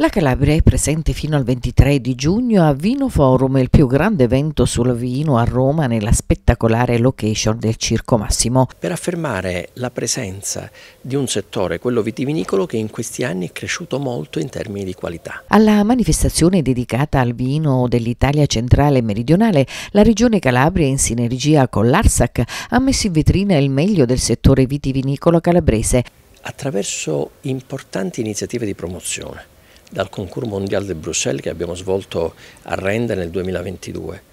La Calabria è presente fino al 23 di giugno a Vino Forum, il più grande evento sul vino a Roma nella spettacolare location del Circo Massimo. Per affermare la presenza di un settore, quello vitivinicolo, che in questi anni è cresciuto molto in termini di qualità. Alla manifestazione dedicata al vino dell'Italia centrale e meridionale, la Regione Calabria in sinergia con l'Arsac ha messo in vetrina il meglio del settore vitivinicolo calabrese. Attraverso importanti iniziative di promozione dal concorso mondiale di Bruxelles che abbiamo svolto a Rende nel 2022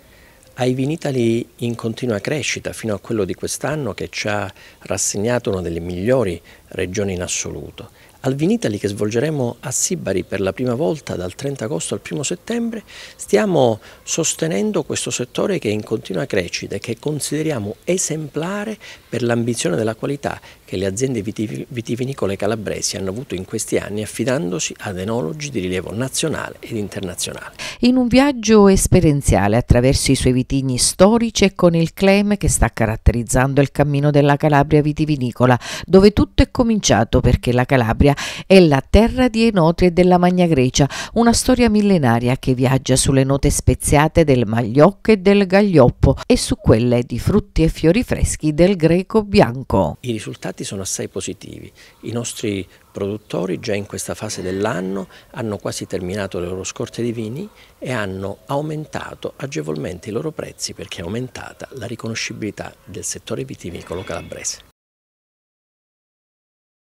ai Vinitali in continua crescita fino a quello di quest'anno che ci ha rassegnato una delle migliori regioni in assoluto. Al Vinitali che svolgeremo a Sibari per la prima volta dal 30 agosto al 1 settembre stiamo sostenendo questo settore che è in continua crescita e che consideriamo esemplare per l'ambizione della qualità che le aziende vitivinicole calabresi hanno avuto in questi anni affidandosi ad enologi di rilievo nazionale ed internazionale in un viaggio esperienziale attraverso i suoi vitigni storici e con il claim che sta caratterizzando il cammino della Calabria vitivinicola, dove tutto è cominciato perché la Calabria è la terra di Enotri e della Magna Grecia, una storia millenaria che viaggia sulle note speziate del magliocco e del gaglioppo e su quelle di frutti e fiori freschi del greco bianco. I risultati sono assai positivi. I nostri produttori già in questa fase dell'anno hanno quasi terminato le loro scorte di vini e hanno aumentato agevolmente i loro prezzi perché è aumentata la riconoscibilità del settore vitivinicolo calabrese.